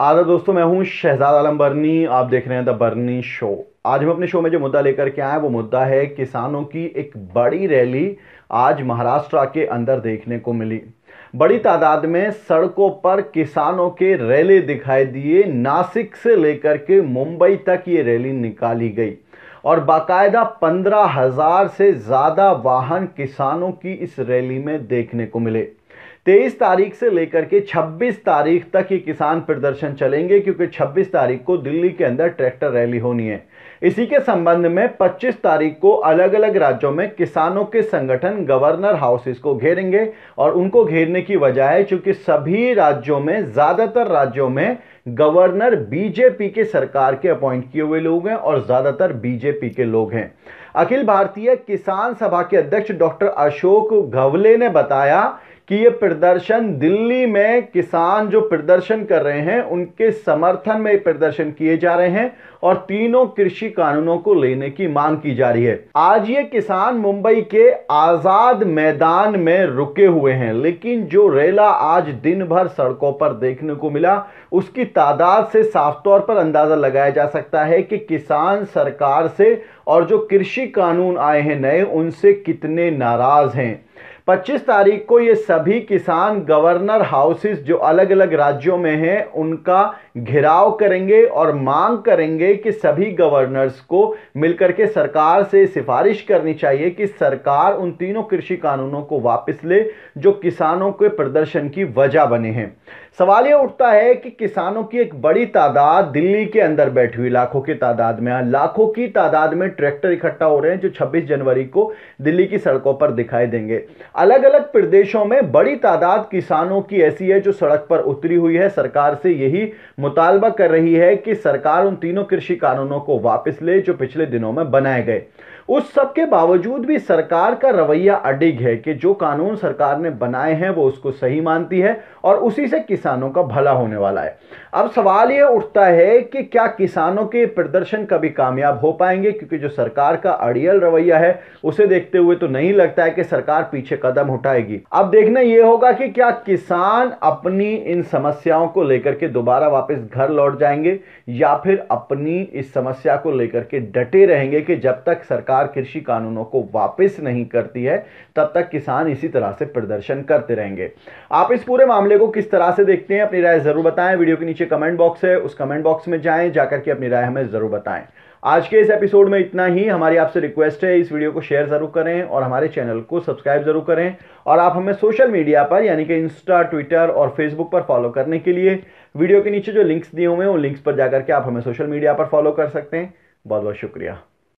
आदर दोस्तों मैं हूं शहजाद आलम बर्नी आप देख रहे हैं द बर्नी शो आज हम अपने शो में जो मुद्दा लेकर के आए वो मुद्दा है किसानों की एक बड़ी रैली आज महाराष्ट्र के अंदर देखने को मिली बड़ी तादाद में सड़कों पर किसानों के रैली दिखाई दिए नासिक से लेकर के मुंबई तक ये रैली निकाली गई और बाकायदा पंद्रह हजार से ज़्यादा वाहन किसानों की इस रैली में देखने को मिले तेईस तारीख से लेकर के छब्बीस तारीख तक ये किसान प्रदर्शन चलेंगे क्योंकि छब्बीस तारीख को दिल्ली के अंदर ट्रैक्टर रैली होनी है इसी के संबंध में 25 तारीख को अलग अलग राज्यों में किसानों के संगठन गवर्नर हाउसेस को घेरेंगे और उनको घेरने की वजह है चूंकि सभी राज्यों में ज़्यादातर राज्यों में गवर्नर बीजेपी के सरकार के अपॉइंट किए हुए लोग हैं और ज़्यादातर बीजेपी के लोग हैं अखिल भारतीय किसान सभा के अध्यक्ष डॉक्टर अशोक घवले ने बताया कि ये प्रदर्शन दिल्ली में किसान जो प्रदर्शन कर रहे हैं उनके समर्थन में प्रदर्शन किए जा रहे हैं और तीनों कृषि कानूनों को लेने की मांग की जा रही है आज ये किसान मुंबई के आजाद मैदान में रुके हुए हैं लेकिन जो रेला आज दिन भर सड़कों पर देखने को मिला उसकी तादाद से साफ तौर पर अंदाजा लगाया जा सकता है कि किसान सरकार से और जो कृषि कानून आए हैं नए उनसे कितने नाराज हैं 25 तारीख को ये सभी किसान गवर्नर हाउसेस जो अलग अलग राज्यों में हैं उनका घेराव करेंगे और मांग करेंगे कि सभी गवर्नर्स को मिलकर के सरकार से सिफारिश करनी चाहिए कि सरकार उन तीनों कृषि कानूनों को वापस ले जो किसानों के प्रदर्शन की वजह बने हैं सवाल ये उठता है कि किसानों की एक बड़ी तादाद दिल्ली के अंदर बैठी हुई लाखों की तादाद में हाँ, लाखों की तादाद में ट्रैक्टर इकट्ठा हो रहे हैं जो 26 जनवरी को दिल्ली की सड़कों पर दिखाई देंगे अलग अलग प्रदेशों में बड़ी तादाद किसानों की ऐसी है जो सड़क पर उतरी हुई है सरकार से यही मुतालबा कर रही है कि सरकार उन तीनों कृषि कानूनों को वापस ले जो पिछले दिनों में बनाए गए उस सब के बावजूद भी सरकार का रवैया अडिग है कि जो कानून सरकार ने बनाए हैं वो उसको सही मानती है और उसी से किसानों का भला होने वाला है अब सवाल ये उठता है कि क्या किसानों के प्रदर्शन कभी कामयाब हो पाएंगे क्योंकि जो सरकार का अड़ियल रवैया है उसे देखते हुए तो नहीं लगता है कि सरकार पीछे कदम उठाएगी अब देखना यह होगा कि क्या किसान अपनी इन समस्याओं को लेकर के दोबारा वापस घर लौट जाएंगे या फिर अपनी इस समस्या को लेकर के डटे रहेंगे कि जब तक सरकार कृषि कानूनों को वापस नहीं करती है तब तक किसान इसी तरह से प्रदर्शन करते रहेंगे आप इस पूरे मामले को किस तरह से देखते हैं अपनी राय जरूर बताएं वीडियो के नीचे कमेंट बॉक्स है उस कमेंट बॉक्स में जाएं जाकर के अपनी राय हमें जरूर बताएं आज के इस एपिसोड में इतना ही हमारी आपसे रिक्वेस्ट है इस वीडियो को शेयर जरूर करें और हमारे चैनल को सब्सक्राइब जरूर करें करें और आप हमें सोशल मीडिया पर यानी कि इंस्टा ट्विटर और फेसबुक पर फॉलो करने के लिए वीडियो के नीचे जो लिंक्स दिए हुए हैं उन लिंक्स पर जाकर के आप हमें सोशल मीडिया पर फॉलो कर सकते हैं बहुत बहुत शुक्रिया